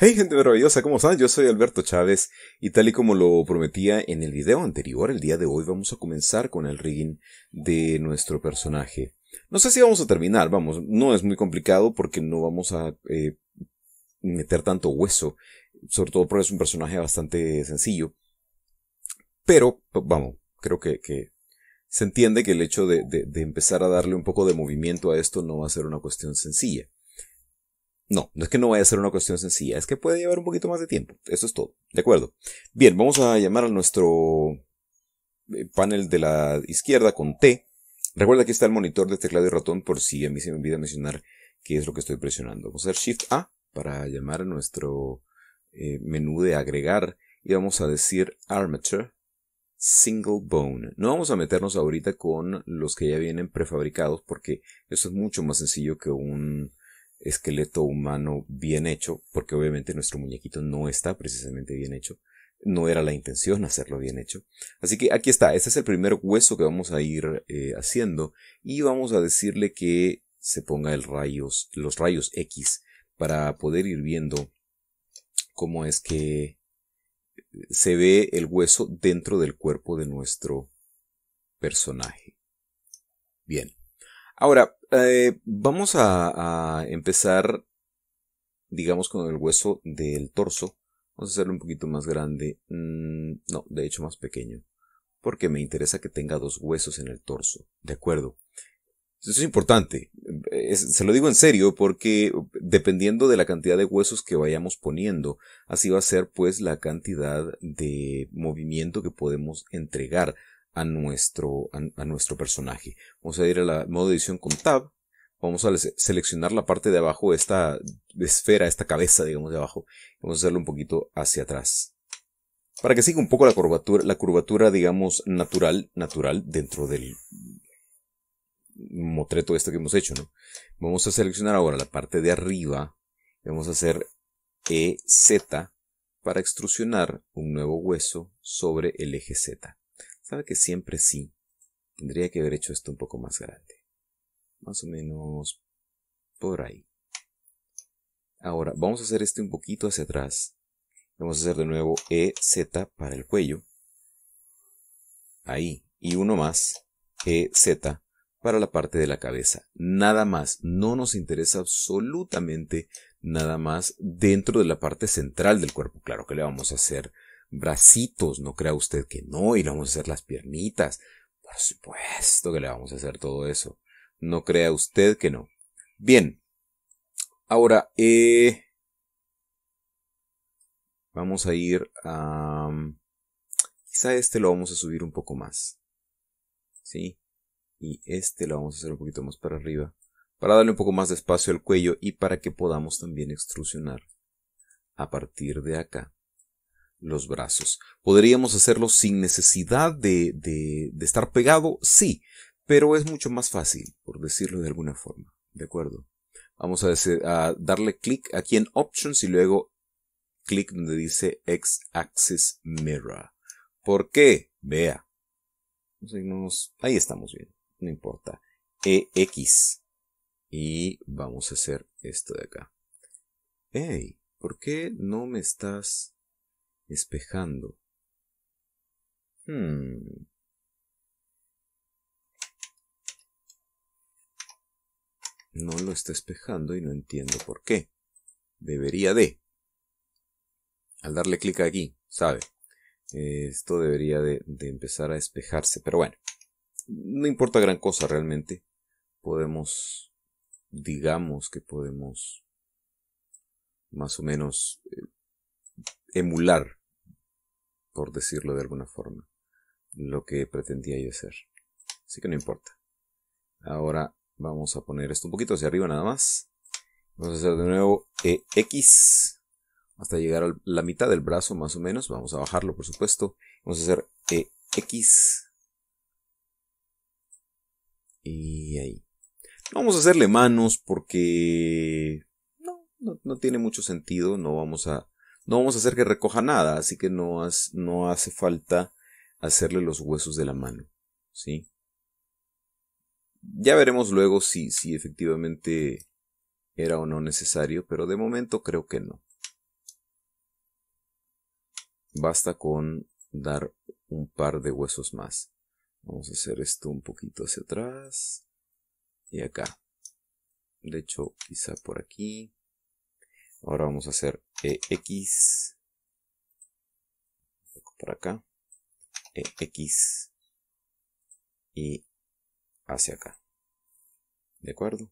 Hey gente maravillosa, ¿cómo están? Yo soy Alberto Chávez y tal y como lo prometía en el video anterior, el día de hoy vamos a comenzar con el rigging de nuestro personaje. No sé si vamos a terminar, vamos, no es muy complicado porque no vamos a eh, meter tanto hueso, sobre todo porque es un personaje bastante sencillo. Pero, vamos, creo que, se entiende que el hecho de empezar a darle un poco de movimiento a esto no va a ser una cuestión sencilla. No, no es que no vaya a ser una cuestión sencilla, es que puede llevar un poquito más de tiempo. Eso es todo. De acuerdo. Bien, vamos a llamar a nuestro eh, panel de la izquierda con T. Recuerda que está el monitor de teclado y ratón por si a mí se me olvida mencionar qué es lo que estoy presionando. Vamos a hacer Shift A para llamar a nuestro eh, menú de agregar y vamos a decir Armature Single Bone. No vamos a meternos ahorita con los que ya vienen prefabricados porque eso es mucho más sencillo que un esqueleto humano bien hecho, porque obviamente nuestro muñequito no está precisamente bien hecho. No era la intención hacerlo bien hecho. Así que aquí está, este es el primer hueso que vamos a ir eh, haciendo y vamos a decirle que se ponga el rayos, los rayos X para poder ir viendo cómo es que eh, se ve el hueso dentro del cuerpo de nuestro personaje. Bien. Ahora, eh, vamos a, empezar, digamos, con el hueso del torso. Vamos a hacerlo un poquito más grande. Mm, no, de hecho más pequeño. Porque me interesa que tenga dos huesos en el torso. ¿De acuerdo? Eso es importante. se lo digo en serio porque dependiendo de la cantidad de huesos que vayamos poniendo, así va a ser pues la cantidad de movimiento que podemos entregar a nuestro, a, nuestro personaje. Vamos a ir a la modo de edición con tab. Vamos a seleccionar la parte de abajo, esta esfera, esta cabeza, digamos, de abajo. Vamos a hacerlo un poquito hacia atrás. Para que siga un poco la curvatura, la curvatura, digamos, natural, natural dentro del motreto este que hemos hecho, ¿no? Vamos a seleccionar ahora la parte de arriba. Vamos a hacer EZ para extrusionar un nuevo hueso sobre el eje Z que siempre sí. Tendría que haber hecho esto un poco más grande. Más o menos por ahí. Ahora, vamos a hacer este un poquito hacia atrás. Vamos a hacer de nuevo EZ para el cuello. Ahí. Y uno más. EZ para la parte de la cabeza. Nada más. No nos interesa absolutamente nada más dentro de la parte central del cuerpo. Claro que le vamos a hacer bracitos, no crea usted que no, y le vamos a hacer las piernitas. Por supuesto que le vamos a hacer todo eso. No crea usted que no. Bien. Ahora, eh, vamos a ir a... Mm, quizá este lo vamos a subir un poco más. ¿Sí? Y este lo vamos a hacer un poquito más para arriba. Para darle un poco más de espacio al cuello y para que podamos también extrusionar a partir de acá los brazos. ¿Podríamos hacerlo sin necesidad de, de, estar pegado? Sí, pero es mucho más fácil, por decirlo de alguna forma. ¿De acuerdo? Vamos a, darle clic aquí en Options y luego clic donde dice X-Axis Mirror. ¿Por qué? Vea. Ahí estamos bien. No importa. EX. Y vamos a hacer esto de acá. Hey, ¿por qué no me estás espejando. Hmm. No lo está espejando y no entiendo por qué. Debería de. Al darle clic aquí, sabe. Esto debería de, de empezar a espejarse. Pero bueno, no importa gran cosa realmente. Podemos, digamos que podemos más o menos eh, emular decirlo de alguna forma, lo que pretendía yo hacer. Así que no importa. Ahora vamos a poner esto un poquito hacia arriba nada más. Vamos a hacer de nuevo EX X hasta llegar a la mitad del brazo más o menos. Vamos a bajarlo por supuesto. Vamos a hacer EX X. Y ahí. No vamos a hacerle manos porque no, no tiene mucho sentido. No vamos a no vamos a hacer que recoja nada, así que no, hace falta hacerle los huesos de la mano, ¿sí? Ya veremos luego si, si efectivamente era o no necesario, pero de momento creo que no. Basta con dar un par de huesos más. Vamos a hacer esto un poquito hacia atrás. Y acá. De hecho, quizá por aquí. Ahora vamos a hacer EX. Eh, Por acá. EX. Eh, y hacia acá. ¿De acuerdo?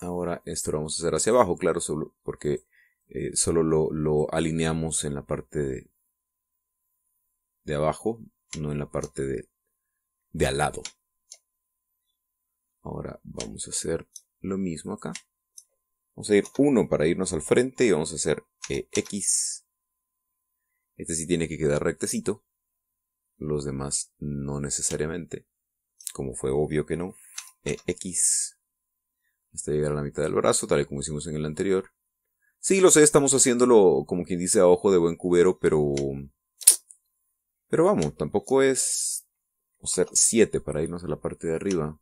Ahora esto lo vamos a hacer hacia abajo, claro, solo porque eh, solo lo, lo, alineamos en la parte de, de abajo, no en la parte de, de al lado. Ahora vamos a hacer lo mismo acá. Vamos a ir 1 para irnos al frente y vamos a hacer eh, X. Este sí tiene que quedar rectecito. Los demás no necesariamente. Como fue obvio que no. Eh, X. Hasta llegar a la mitad del brazo, tal y como hicimos en el anterior. Sí, lo sé, estamos haciéndolo como quien dice a ojo de buen cubero, pero... Pero vamos, tampoco es... O sea, 7 para irnos a la parte de arriba.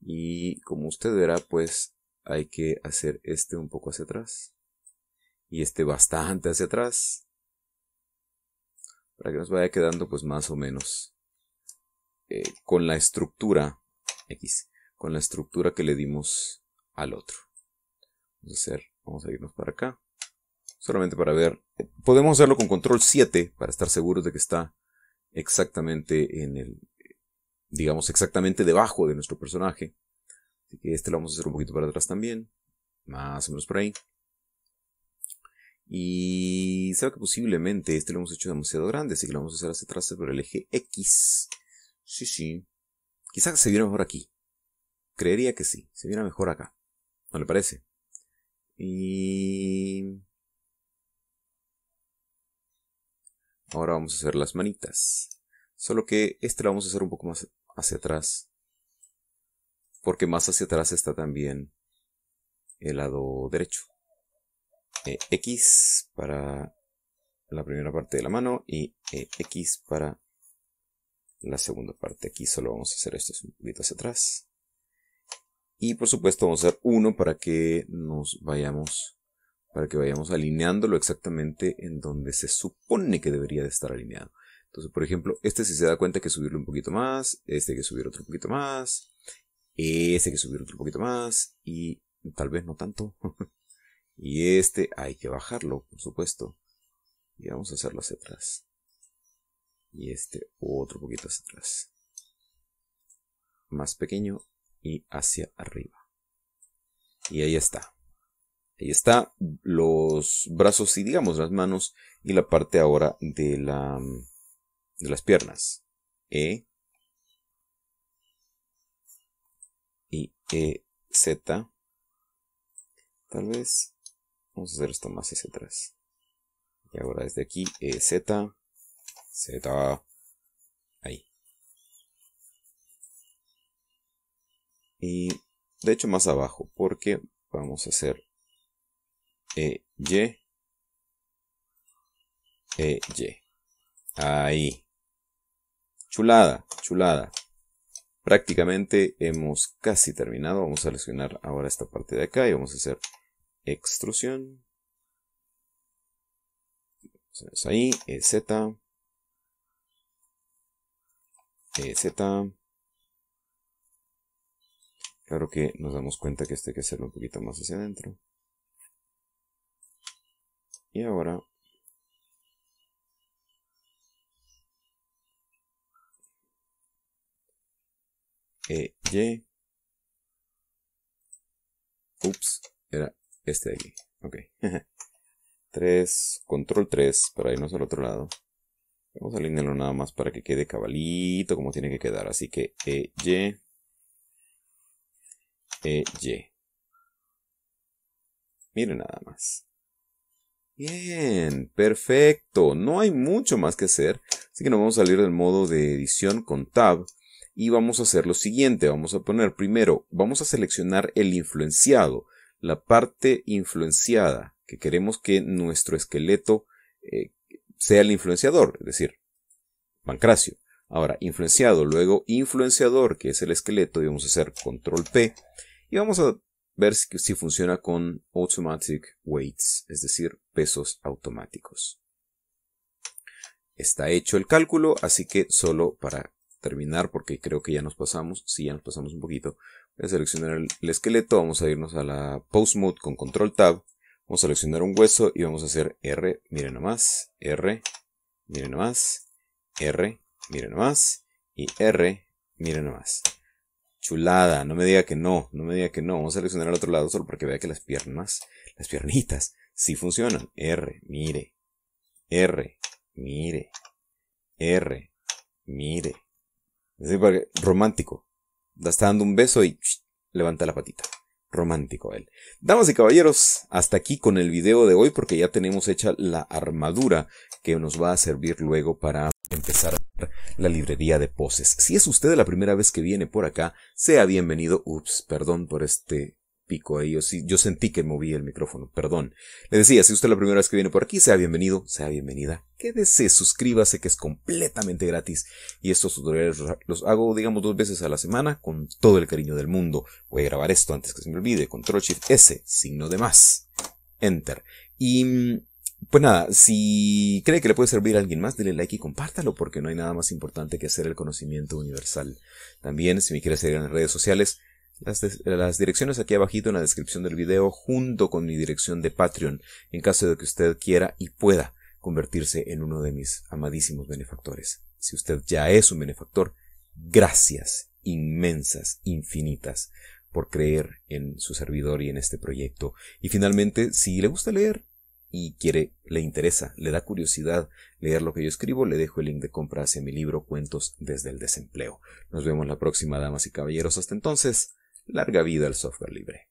Y como usted verá, pues hay que hacer este un poco hacia atrás. Y este bastante hacia atrás. Para que nos vaya quedando pues más o menos eh, con la estructura X. Con la estructura que le dimos al otro. Vamos a hacer, vamos a irnos para acá. Solamente para ver. Podemos hacerlo con control 7 para estar seguros de que está exactamente en el digamos, exactamente debajo de nuestro personaje. Así que este lo vamos a hacer un poquito para atrás también. Más o menos por ahí. Y sabe que posiblemente este lo hemos hecho demasiado grande, así que lo vamos a hacer hacia atrás por el eje X. Sí, sí. Quizás se viera mejor aquí. Creería que sí. Se viera mejor acá. ¿No le parece? Y... Ahora vamos a hacer las manitas. Solo que este lo vamos a hacer un poco más hacia atrás. Porque más hacia atrás está también el lado derecho. Eh, X para la primera parte de la mano y eh, X para la segunda parte. Aquí solo vamos a hacer esto un poquito hacia atrás. Y por supuesto vamos a hacer uno para que nos vayamos, para que vayamos alineándolo exactamente en donde se supone que debería de estar alineado. Entonces, por ejemplo, este si se da cuenta que subirlo un poquito más, este que subir otro poquito más, este hay que subir otro poquito más, y tal vez no tanto. y este hay que bajarlo, por supuesto. Y vamos a hacerlo hacia atrás. Y este otro poquito hacia atrás. Más pequeño y hacia arriba. Y ahí está. Ahí está los brazos y digamos las manos y la parte ahora de la, de las piernas. E, y E, Z. Tal vez vamos a hacer esto más hacia atrás. Y ahora desde aquí, E, Z, Z, ahí. Y de hecho más abajo, porque vamos a hacer E, Y, E, Y. Ahí. Chulada, chulada. Prácticamente hemos casi terminado. Vamos a seleccionar ahora esta parte de acá y vamos a hacer extrusión. ahí, EZ. EZ. Claro que nos damos cuenta que este hay que hacerlo un poquito más hacia adentro. Y ahora E, Y. Ups, era este de aquí. Ok. 3, control 3 para irnos al otro lado. Vamos a alinearlo nada más para que quede cabalito como tiene que quedar. Así que E, Y. E, Y. Miren nada más. Bien, perfecto. No hay mucho más que hacer. Así que nos vamos a salir del modo de edición con Tab y vamos a hacer lo siguiente, vamos a poner primero, vamos a seleccionar el influenciado, la parte influenciada, que queremos que nuestro esqueleto eh, sea el influenciador, es decir, pancracio. Ahora, influenciado, luego influenciador, que es el esqueleto, y vamos a hacer control P, y vamos a ver si funciona con automatic weights, es decir, pesos automáticos. Está hecho el cálculo, así que solo para terminar porque creo que ya nos pasamos, sí, ya nos pasamos un poquito. Voy a seleccionar el, esqueleto, vamos a irnos a la Pose Mode con Control Tab. Vamos a seleccionar un hueso y vamos a hacer R, miren nomás, R, miren nomás, R, miren nomás, y R, miren nomás. Chulada, no me diga que no, no me diga que no. Vamos a seleccionar al otro lado solo para que vea que las piernas, las piernitas, sí funcionan. R, mire, R, mire, R, mire, romántico. La está dando un beso y levanta la patita. Romántico él. Damas y caballeros, hasta aquí con el video de hoy porque ya tenemos hecha la armadura que nos va a servir luego para empezar la librería de poses. Si es usted la primera vez que viene por acá, sea bienvenido. Ups, perdón por este pico ahí. Yo, sí, yo sentí que moví el micrófono, perdón. Le decía, si usted es la primera vez que viene por aquí, sea bienvenido, sea bienvenida. Quédese, suscríbase que es completamente gratis. Y estos tutoriales los hago, digamos, dos veces a la semana con todo el cariño del mundo. Voy a grabar esto antes que se me olvide. Control Shift S, signo de más. Enter. Y mm, pues nada, si cree que le puede servir a alguien más, dele like y compártalo, porque no hay nada más importante que hacer el conocimiento universal. También, si me quiere seguir en las redes sociales, las, direcciones aquí abajito en la descripción del video junto con mi dirección de Patreon en caso de que usted quiera y pueda convertirse en uno de mis amadísimos benefactores. Si usted ya es un benefactor, gracias inmensas, infinitas por creer en su servidor y en este proyecto. Y finalmente, si le gusta leer y quiere, le interesa, le da curiosidad leer lo que yo escribo, le dejo el link de compra hacia mi libro Cuentos desde el desempleo. Nos vemos la próxima, damas y caballeros. Hasta entonces, Larga vida al software libre.